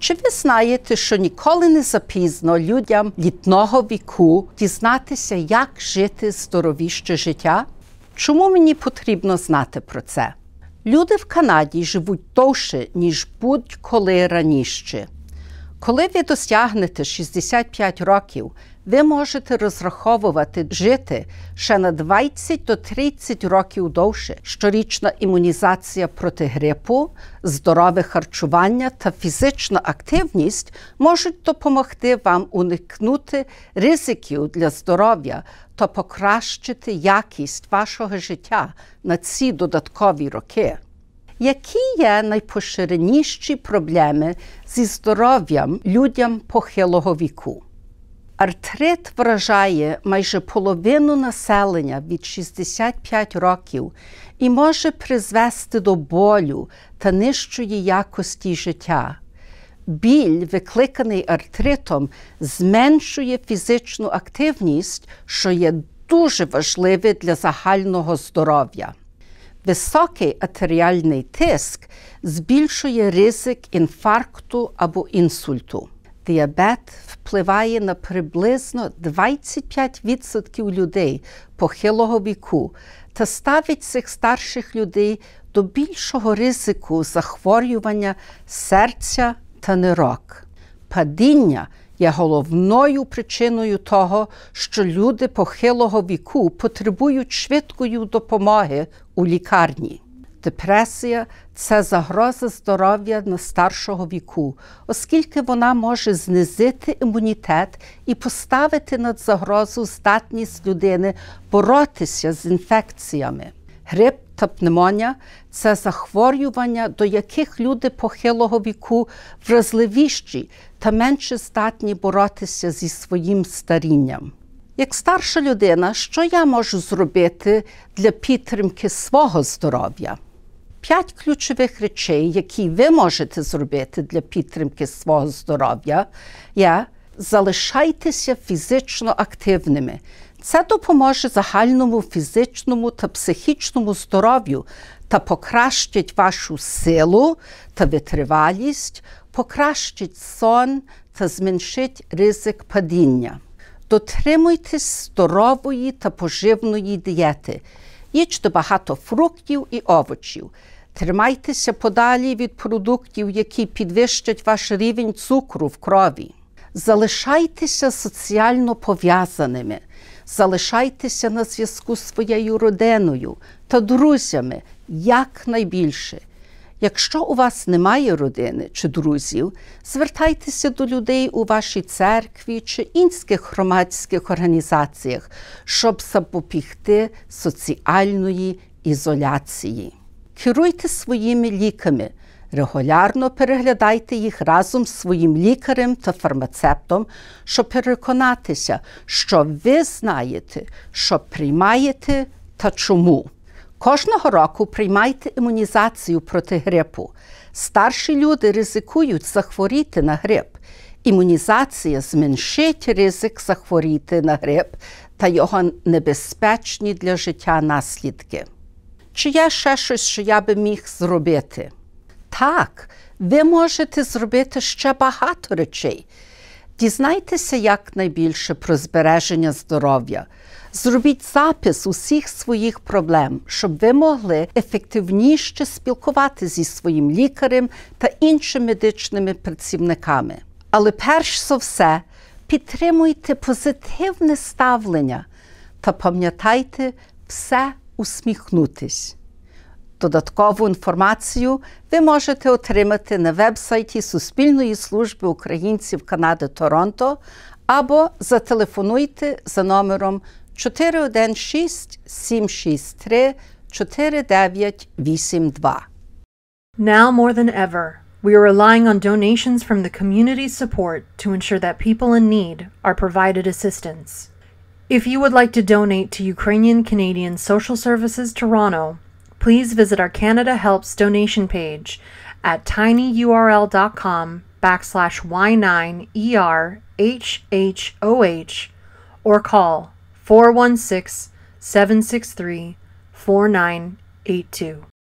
Чи ви знаєте, що ніколи не запізно людям літного віку дізнатися, як жити здоровіще життя? Чому мені потрібно знати про це? Люди в Канаді живуть довше, ніж будь-коли раніше. Коли ви досягнете 65 років, ви можете розраховувати жити ще на 20 до 30 років довше. Щорічна імунізація проти грипу, здорове харчування та фізична активність можуть допомогти вам уникнути ризиків для здоров'я та покращити якість вашого життя на ці додаткові роки. Які є найпоширеніші проблеми зі здоров'ям людям похилого віку? Артрит вражає майже половину населення від 65 років і може призвести до болю та нижчої якості життя. Біль, викликаний артритом, зменшує фізичну активність, що є дуже важливе для загального здоров'я. Високий артеріальний тиск збільшує ризик інфаркту або інсульту. Діабет впливає на приблизно 25% людей похилого віку та ставить цих старших людей до більшого ризику захворювання серця та нирок. Падіння є головною причиною того, що люди похилого віку потребують швидкої допомоги у лікарні. Депресія це загроза здоров'я на старшого віку, оскільки вона може знизити імунітет і поставити над загрозу здатність людини боротися з інфекціями. Грип та пневмонія – це захворювання, до яких люди похилого віку вразливіші та менше здатні боротися зі своїм старінням. Як старша людина, що я можу зробити для підтримки свого здоров'я? п'ять ключових речей, які ви можете зробити для підтримки свого здоров'я, є залишайтеся фізично активними. Це допоможе загальному фізичному та психічному здоров'ю та покращить вашу силу та витривалість, покращить сон та зменшить ризик падіння. Дотримуйтесь здорової та поживної дієти їжте багато фруктів і овочів. Тримайтеся подалі від продуктів, які підвищать ваш рівень цукру в крові. Залишайтеся соціально пов'язаними, залишайтеся на зв'язку з своєю родиною та друзями якнайбільше. Якщо у вас немає родини чи друзів, звертайтеся до людей у вашій церкві чи інських громадських організаціях, щоб запобігти соціальної ізоляції. Керуйте своїми ліками, регулярно переглядайте їх разом з своїм лікарем та фармацептом, щоб переконатися, що ви знаєте, що приймаєте та чому. Кожного року приймайте імунізацію проти грипу. Старші люди ризикують захворіти на грип. Імунізація зменшить ризик захворіти на грип та його небезпечні для життя наслідки. Чи є ще щось, що я би міг зробити? Так, ви можете зробити ще багато речей. Дізнайтеся якнайбільше про збереження здоров'я. Зробіть запис усіх своїх проблем, щоб ви могли ефективніше спілкувати зі своїм лікарем та іншими медичними працівниками. Але перш за все, підтримуйте позитивне ставлення та пам'ятайте все усміхнутись. Додаткову інформацію ви можете отримати на вебсайті Суспільної служби українців Канади Торонто або зателефонуйте за номером 416 763 4982. Now more than ever, we are relying on donations from the community's support to ensure that people in need are provided assistance. If you would like to donate to Ukrainian Canadian Social Services Toronto, please visit our Canada Helps donation page at tinyurl.com backslash Y9ERHHOH or call 416 763 4982.